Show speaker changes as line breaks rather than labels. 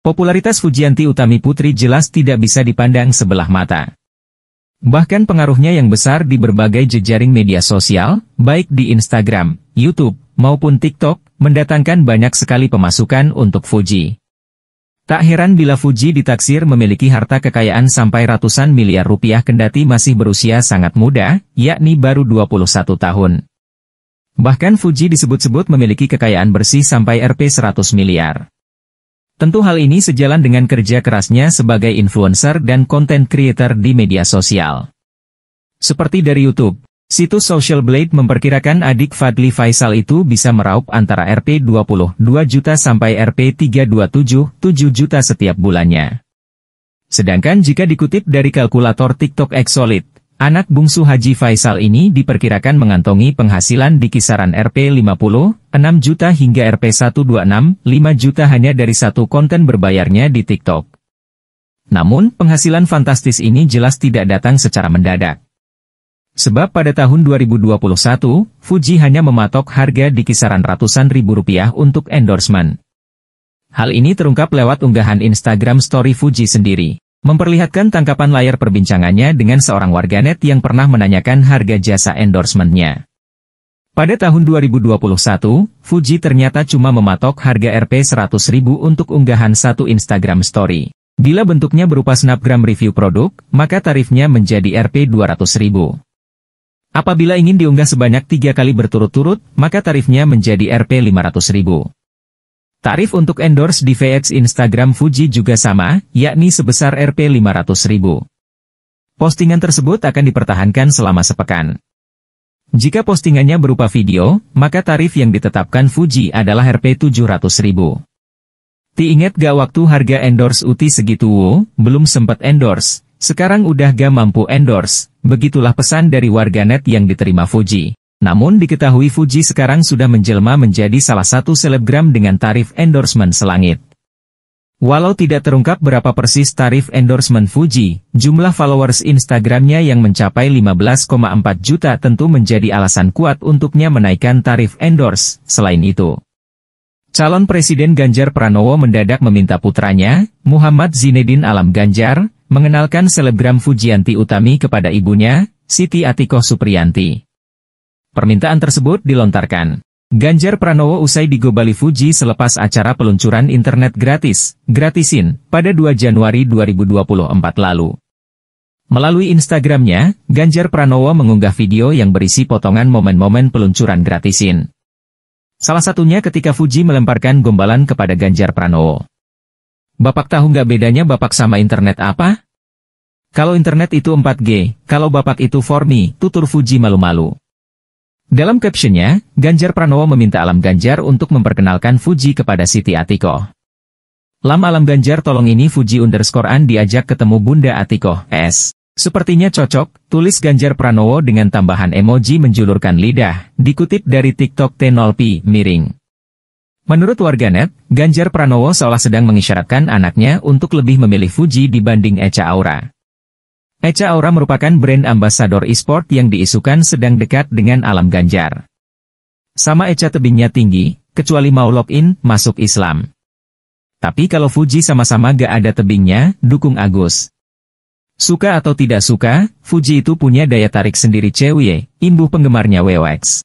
Popularitas Fujianti Utami Putri jelas tidak bisa dipandang sebelah mata. Bahkan pengaruhnya yang besar di berbagai jejaring media sosial, baik di Instagram, YouTube, maupun TikTok, mendatangkan banyak sekali pemasukan untuk Fuji. Tak heran bila Fuji ditaksir memiliki harta kekayaan sampai ratusan miliar rupiah kendati masih berusia sangat muda, yakni baru 21 tahun. Bahkan Fuji disebut-sebut memiliki kekayaan bersih sampai Rp 100 miliar. Tentu hal ini sejalan dengan kerja kerasnya sebagai influencer dan content creator di media sosial. Seperti dari YouTube, situs Social Blade memperkirakan adik Fadli Faisal itu bisa meraup antara Rp 22 juta sampai Rp 327, 7 juta setiap bulannya. Sedangkan jika dikutip dari kalkulator TikTok Exolid, Anak bungsu Haji Faisal ini diperkirakan mengantongi penghasilan di kisaran Rp 50, juta hingga Rp 126, juta hanya dari satu konten berbayarnya di TikTok. Namun, penghasilan fantastis ini jelas tidak datang secara mendadak. Sebab pada tahun 2021, Fuji hanya mematok harga di kisaran ratusan ribu rupiah untuk endorsement. Hal ini terungkap lewat unggahan Instagram story Fuji sendiri memperlihatkan tangkapan layar perbincangannya dengan seorang warganet yang pernah menanyakan harga jasa endorsementnya. Pada tahun 2021, Fuji ternyata cuma mematok harga Rp100.000 untuk unggahan satu Instagram story. Bila bentuknya berupa snapgram review produk, maka tarifnya menjadi Rp200.000. Apabila ingin diunggah sebanyak tiga kali berturut-turut, maka tarifnya menjadi Rp500.000. Tarif untuk endorse di VX Instagram Fuji juga sama, yakni sebesar Rp500.000. Postingan tersebut akan dipertahankan selama sepekan. Jika postingannya berupa video, maka tarif yang ditetapkan Fuji adalah Rp700.000. Diingat gak waktu harga endorse UTI segitu, wo, belum sempat endorse, sekarang udah gak mampu endorse, begitulah pesan dari warganet yang diterima Fuji. Namun diketahui Fuji sekarang sudah menjelma menjadi salah satu selebgram dengan tarif endorsement selangit. Walau tidak terungkap berapa persis tarif endorsement Fuji, jumlah followers Instagramnya yang mencapai 15,4 juta tentu menjadi alasan kuat untuknya menaikkan tarif endorse, selain itu. Calon Presiden Ganjar Pranowo mendadak meminta putranya, Muhammad Zinedine Alam Ganjar, mengenalkan selebgram Fujianti Utami kepada ibunya, Siti Atikoh Supriyanti. Permintaan tersebut dilontarkan. Ganjar Pranowo usai di Gobali Fuji selepas acara peluncuran internet gratis, gratisin, pada 2 Januari 2024 lalu. Melalui Instagramnya, Ganjar Pranowo mengunggah video yang berisi potongan momen-momen peluncuran gratisin. Salah satunya ketika Fuji melemparkan gombalan kepada Ganjar Pranowo. Bapak tahu nggak bedanya bapak sama internet apa? Kalau internet itu 4G, kalau bapak itu 4 tutur Fuji malu-malu. Dalam captionnya, Ganjar Pranowo meminta Alam Ganjar untuk memperkenalkan Fuji kepada Siti Atiko. Lam Alam Ganjar tolong ini Fuji underscore An diajak ketemu Bunda Atiko. S. Sepertinya cocok, tulis Ganjar Pranowo dengan tambahan emoji menjulurkan lidah, dikutip dari TikTok T0P, miring. Menurut warganet, Ganjar Pranowo seolah sedang mengisyaratkan anaknya untuk lebih memilih Fuji dibanding Echa Aura. Echa Aura merupakan brand ambasador e-sport yang diisukan sedang dekat dengan alam ganjar. Sama Echa tebingnya tinggi, kecuali mau login, masuk Islam. Tapi kalau Fuji sama-sama gak ada tebingnya, dukung Agus. Suka atau tidak suka, Fuji itu punya daya tarik sendiri cewek, imbuh penggemarnya wex.